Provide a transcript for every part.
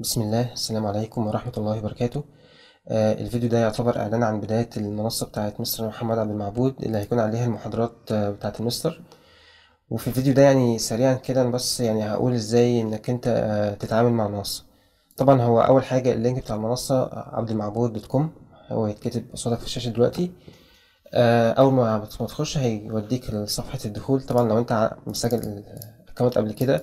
بسم الله السلام عليكم ورحمة الله وبركاته آه الفيديو ده يعتبر إعلان عن بداية المنصة بتاعة مستر محمد عبد المعبود اللي هيكون عليها المحاضرات آه بتاعة المستر وفي الفيديو ده يعني سريعا كده أنا بس يعني هقول إزاي إنك أنت آه تتعامل مع المنصة طبعا هو أول حاجة اللينك بتاع المنصة آه، عبد المعبود دوت كوم هو هيتكتب قصادك في الشاشة دلوقتي آه، أول ما تخش هيوديك لصفحة الدخول طبعا لو أنت مسجل الأكونت قبل كده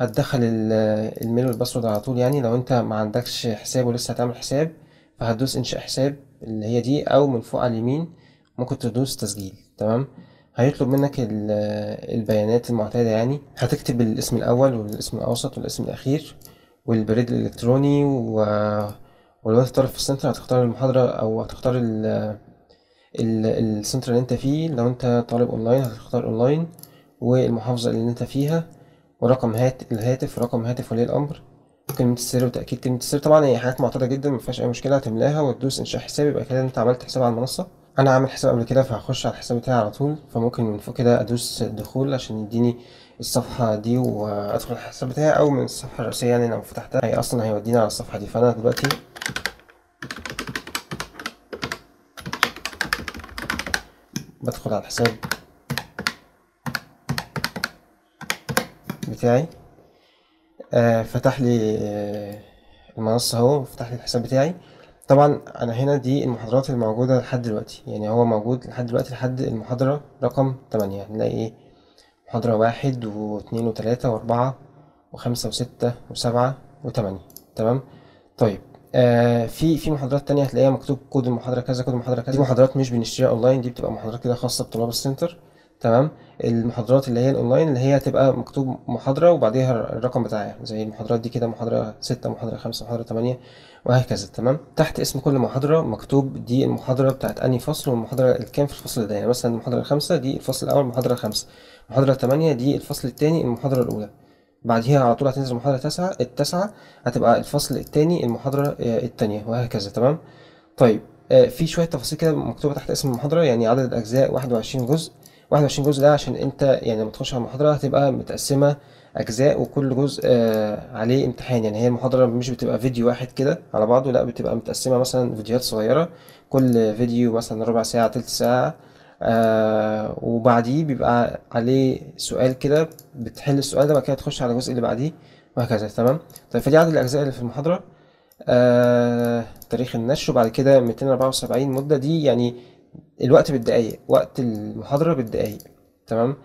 هتدخل الميل والباسورد على طول يعني لو انت ما عندكش حساب ولسه هتعمل حساب فهتدوس انشاء حساب اللي هي دي او من فوق على اليمين ممكن تدوس تسجيل تمام هيطلب منك البيانات المعتادة يعني هتكتب الاسم الأول والاسم الأوسط والاسم الأخير والبريد الإلكتروني و... ولو انت طالب في السنتر هتختار المحاضرة أو هتختار ال... ال... السنتر اللي انت فيه لو انت طالب أونلاين هتختار أونلاين والمحافظة اللي انت فيها ورقم هات الهاتف ورقم هاتف ولي الامر كلمة السر وتأكيد كلمة السر طبعا هي حاجات معتادة جدا مفيهاش أي مشكلة هتملاها وتدوس إنشاء حساب يبقى كده أنت عملت حساب على المنصة أنا عامل حساب قبل كده فهخش على الحساب بتاعي على طول فممكن من فوق كده أدوس دخول عشان يديني الصفحة دي وأدخل الحساب بتاعي أو من الصفحة الرئيسية يعني لو فتحتها هي أصلا هيوديني على الصفحة دي فأنا دلوقتي بدخل على الحساب بتاعي آه، فتح لي آه، المنصة اهو فتح لي الحساب بتاعي طبعا انا هنا دي المحاضرات الموجودة لحد دلوقتي يعني هو موجود لحد دلوقتي لحد المحاضرة رقم تمانية هنلاقي ايه محاضرة واحد واتنين وتلاتة واربعة وخمسة وستة وسبعة وتمانية تمام طيب آه في في محاضرات تانية هتلاقيها مكتوب كود المحاضرة كذا كود المحاضرة كذا دي محاضرات مش بنشتريها اونلاين دي بتبقى محاضرات كده خاصة بطلاب السنتر تمام المحاضرات اللي هي الاونلاين اللي هي هتبقى مكتوب محاضره وبعديها الرقم بتاعها زي المحاضرات دي كده محاضره 6 محاضره 5 محاضره 8 وهكذا تمام تحت اسم كل محاضره مكتوب دي المحاضره بتاعت انهي فصل والمحاضره الكام في الفصل ده يعني مثلا المحاضره الخامسه دي الفصل الاول المحاضره الخامسه المحاضره 8 دي الفصل الثاني المحاضره الاولى بعديها على طول هتنزل محاضرة التاسعه التاسعه هتبقى الفصل الثاني المحاضرة آه، الثانيه وهكذا تمام طيب آه، في شوية تفاصيل كده مكتوبة تحت اسم المحاضرة يعني عدد الأجزاء 21 جزء 21 جزء ده عشان انت يعني لما تخش على المحاضرة هتبقى متقسمة أجزاء وكل جزء آه، عليه امتحان يعني هي المحاضرة مش بتبقى فيديو واحد كده على بعضه لأ بتبقى متقسمة مثلا فيديوهات صغيرة كل فيديو مثلا ربع ساعة تلت ساعة آه وبعديه بيبقى عليه سؤال كده بتحل السؤال ده بعد كده تخش على الجزء اللي بعديه وهكذا تمام طيب فدي عدد الأجزاء اللي في المحاضرة آه تاريخ النشر وبعد كده 274 مدة دي يعني الوقت بالدقايق وقت المحاضرة بالدقايق تمام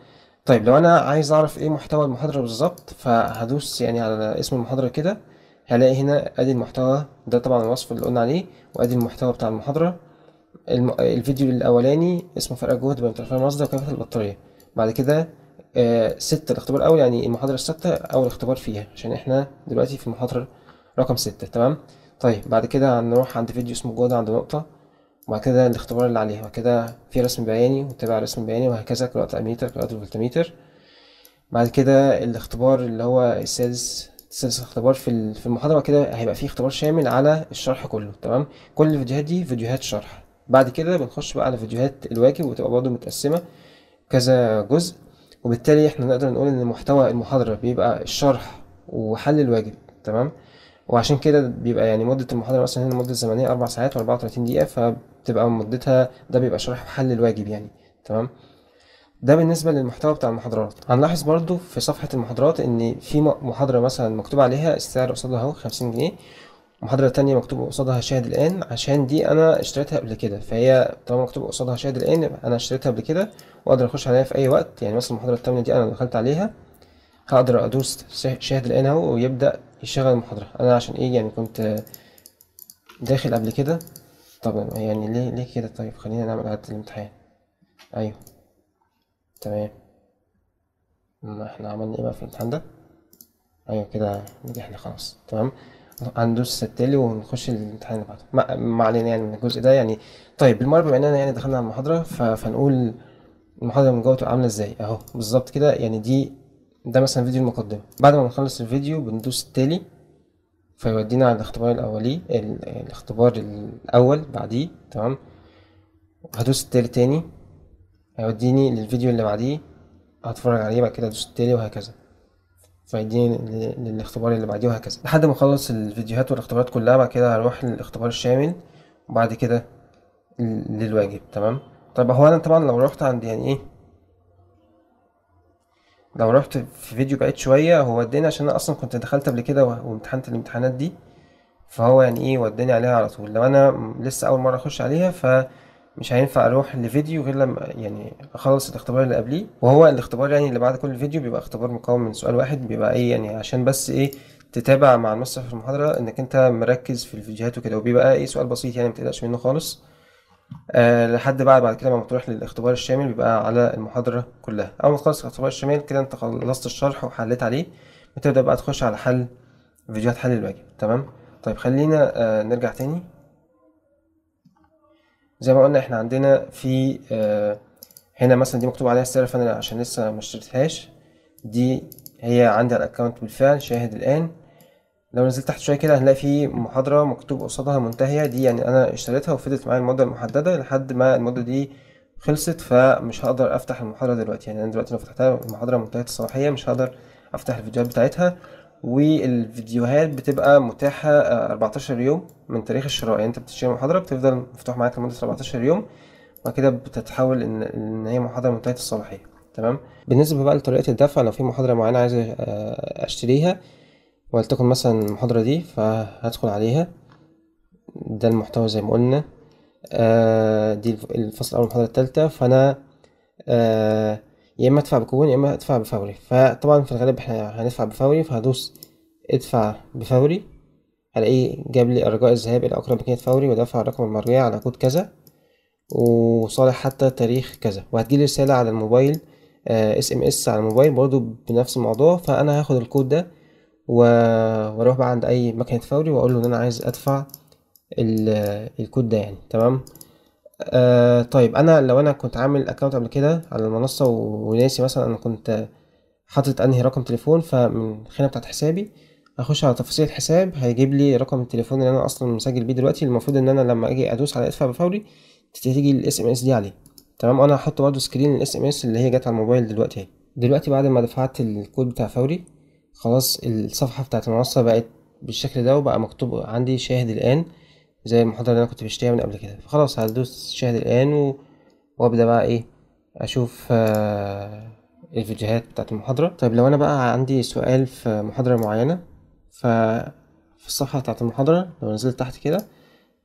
طيب لو انا عايز اعرف ايه محتوى المحاضرة بالظبط فهدوس يعني على اسم المحاضرة كده هلاقي هنا ادي المحتوى ده طبعا الوصف اللي قلنا عليه وادي المحتوى بتاع المحاضرة الم... الفيديو الاولاني اسمه فرق جهد بين طرفي المصدر وكافة البطارية بعد كده آه ستة الاختبار الاول يعني المحاضرة الستة اول اختبار فيها عشان احنا دلوقتي في المحاضرة رقم ستة تمام طيب بعد كده هنروح عند فيديو اسمه جهد عند نقطة وبعد كده الاختبار اللي عليه وبعد كده في رسم بياني وتابع رسم بياني وهكذا قراءة أميتر قراءة الفولتميتر بعد كده الاختبار اللي هو السادس سادس اختبار في في المحاضرة كده هيبقى فيه اختبار شامل على الشرح كله تمام كل الفيديوهات دي فيديوهات شرح بعد كده بنخش بقى على فيديوهات الواجب وتبقى برضه متقسمة كذا جزء وبالتالي احنا نقدر نقول ان محتوى المحاضرة بيبقى الشرح وحل الواجب تمام وعشان كده بيبقى يعني مدة المحاضرة مثلا هنا مدة زمنية أربع ساعات وأربعة وتلاتين دقيقة فبتبقى مدتها ده بيبقى شرح حل الواجب يعني تمام ده بالنسبة للمحتوى بتاع المحاضرات هنلاحظ برضو في صفحة المحاضرات إن في محاضرة مثلا مكتوب عليها السعر قصادها أهو خمسين جنيه محاضرة تانية مكتوب قصادها شاهد الآن عشان دي أنا اشتريتها قبل كده فهي طالما مكتوب قصادها شاهد الآن أنا اشتريتها قبل كده وأقدر أخش عليها في أي وقت يعني مثلا المحاضرة التامنة دي أنا دخلت عليها هقدر أدوس شاهد الآن أهو ويبدأ يشغل المحاضرة أنا عشان إيه يعني كنت داخل قبل كده طب يعني ليه ليه كده طيب خلينا نعمل عدة الامتحان أيوه تمام ما أمم، احنا عملنا ايه بقى في الامتحان ده ايوه كده نجحنا خلاص تمام هندوس التالي ونخش الامتحان اللي بعده ما, علينا يعني من الجزء ده يعني طيب بالمره بما اننا يعني دخلنا على المحاضره فنقول المحاضره من جوه تبقى عامله ازاي اهو بالظبط كده يعني دي ده مثلا فيديو المقدمة بعد ما نخلص الفيديو بندوس التالي فيودينا على الاختبار الأولي الاختبار الأول بعديه تمام هدوس التالي تاني هيوديني للفيديو اللي بعديه هتفرج عليه بعد كده ادوس التالي وهكذا فيديني للاختبار اللي بعديه وهكذا لحد ما اخلص الفيديوهات والاختبارات كلها بعد كده هروح للاختبار الشامل وبعد كده للواجب تمام طب هو انا طبعا لو رحت عند يعني ايه لو رحت في فيديو بعيد شويه هو وداني عشان انا اصلا كنت دخلت قبل كده وامتحنت الامتحانات دي فهو يعني ايه وداني عليها على طول لو انا لسه اول مره اخش عليها فمش هينفع اروح لفيديو غير لما يعني اخلص الاختبار اللي قبليه وهو الاختبار يعني اللي بعد كل فيديو بيبقى اختبار مكون من سؤال واحد بيبقى ايه يعني عشان بس ايه تتابع مع المستر في المحاضره انك انت مركز في الفيديوهات وكده وبيبقى ايه سؤال بسيط يعني متقلقش منه خالص آه، لحد بعد بعد كده ما بتروح للاختبار الشامل بيبقى على المحاضرة كلها أول ما تخلص الاختبار الشامل كده أنت خلصت الشرح وحليت عليه بتبدأ بقى تخش على حل فيديوهات حل الواجب تمام طيب خلينا آه، نرجع تاني زي ما قلنا احنا عندنا في آه، هنا مثلا دي مكتوب عليها السيرفر فأنا عشان لسه ما اشتريتهاش دي هي عندي على الأكونت بالفعل شاهد الآن لو نزلت تحت شويه كده هنلاقي في محاضره مكتوب قصادها منتهيه دي يعني انا اشتريتها وفضلت معايا المده المحدده لحد ما المده دي خلصت فمش هقدر افتح المحاضره دلوقتي يعني انا دلوقتي لو فتحتها المحاضره منتهيه الصلاحيه مش هقدر افتح الفيديوهات بتاعتها والفيديوهات بتبقى متاحه 14 آه، يوم من تاريخ الشراء يعني انت بتشتري محاضره بتفضل مفتوح معاك لمده 14 يوم وبعد كده بتتحول ان ان هي محاضره منتهيه الصلاحيه تمام بالنسبه بقى لطريقه الدفع لو في محاضره معينه عايز آه، اشتريها ولتكن مثلا المحاضرة دي فهدخل عليها ده المحتوى زي ما قلنا آه دي الفصل الأول المحاضرة التالتة فأنا آه يا إما أدفع بكوبون يا إما أدفع بفوري فطبعا في الغالب إحنا هندفع بفوري فهدوس ادفع بفوري هلاقيه جاب لي الرجاء الذهاب إلى أقرب مكان فوري ودفع رقم المرجعي على كود كذا وصالح حتى تاريخ كذا وهتجيلي رسالة على الموبايل آه، اس ام اس على الموبايل برضو بنفس الموضوع فأنا هاخد الكود ده واروح بقى عند اي مكنه فوري واقول له ان انا عايز ادفع الكود ده يعني تمام آه طيب انا لو انا كنت عامل اكونت قبل كده على المنصه وناسي مثلا انا كنت حاطط انهي رقم تليفون فمن الخانه بتاعه حسابي اخش على تفاصيل الحساب هيجيب لي رقم التليفون اللي انا اصلا مسجل بيه دلوقتي المفروض ان انا لما اجي ادوس على ادفع بفوري تيجي الاس ام اس دي عليه تمام انا هحط برضه سكرين الاس ام اس اللي هي جت على الموبايل دلوقتي اهي دلوقتي بعد ما دفعت الكود بتاع فوري خلاص الصفحة بتاعت المنصة بقت بالشكل ده وبقى مكتوب عندي شاهد الآن زي المحاضرة اللي أنا كنت بشتريها من قبل كده فخلاص هدوس شاهد الآن و... وأبدأ بقى إيه أشوف آه الفيديوهات بتاعت المحاضرة طيب لو أنا بقى عندي سؤال في محاضرة معينة ف في الصفحة بتاعت المحاضرة لو نزلت تحت كده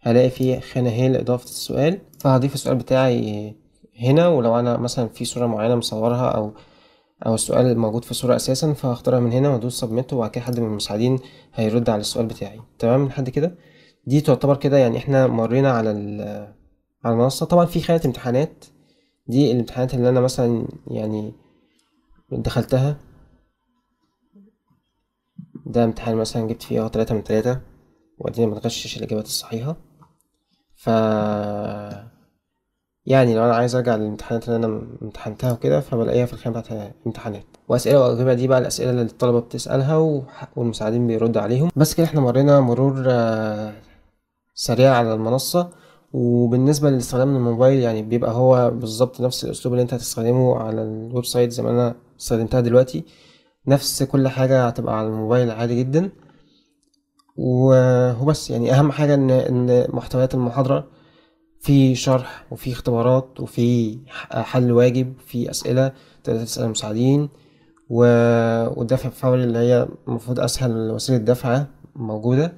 هلاقي في خانة هي لإضافة السؤال فهضيف السؤال بتاعي هنا ولو أنا مثلا في صورة معينة مصورها أو او السؤال الموجود في الصورة اساسا فهختارها من هنا وادوس سبميت وبعد كده حد من المساعدين هيرد على السؤال بتاعي تمام لحد كده دي تعتبر كده يعني احنا مرينا على على المنصة طبعا في خانة امتحانات دي الامتحانات اللي انا مثلا يعني دخلتها ده امتحان مثلا جبت فيه اه تلاتة من تلاتة وبعدين ما الإجابات الصحيحة ف يعني لو انا عايز ارجع للامتحانات اللي انا امتحنتها وكده فبلاقيها في الخانه بتاعت الامتحانات واسئله واجوبه دي بقى الاسئله اللي الطلبه بتسالها والمساعدين بيردوا عليهم بس كده احنا مرينا مرور آه، سريع على المنصه وبالنسبة لاستخدام الموبايل يعني بيبقى هو بالظبط نفس الأسلوب اللي أنت هتستخدمه على الويب سايت زي ما أنا استخدمتها دلوقتي نفس كل حاجة هتبقى على الموبايل عادي جدا وهو بس يعني أهم حاجة إن إن محتويات المحاضرة في شرح وفي اختبارات وفي حل واجب وفي أسئلة تقدر تسأل المساعدين و... والدفع بفوري اللي هي المفروض أسهل وسيلة دفع موجودة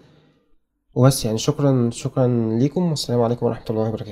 وبس يعني شكرا شكرا ليكم والسلام عليكم ورحمة الله وبركاته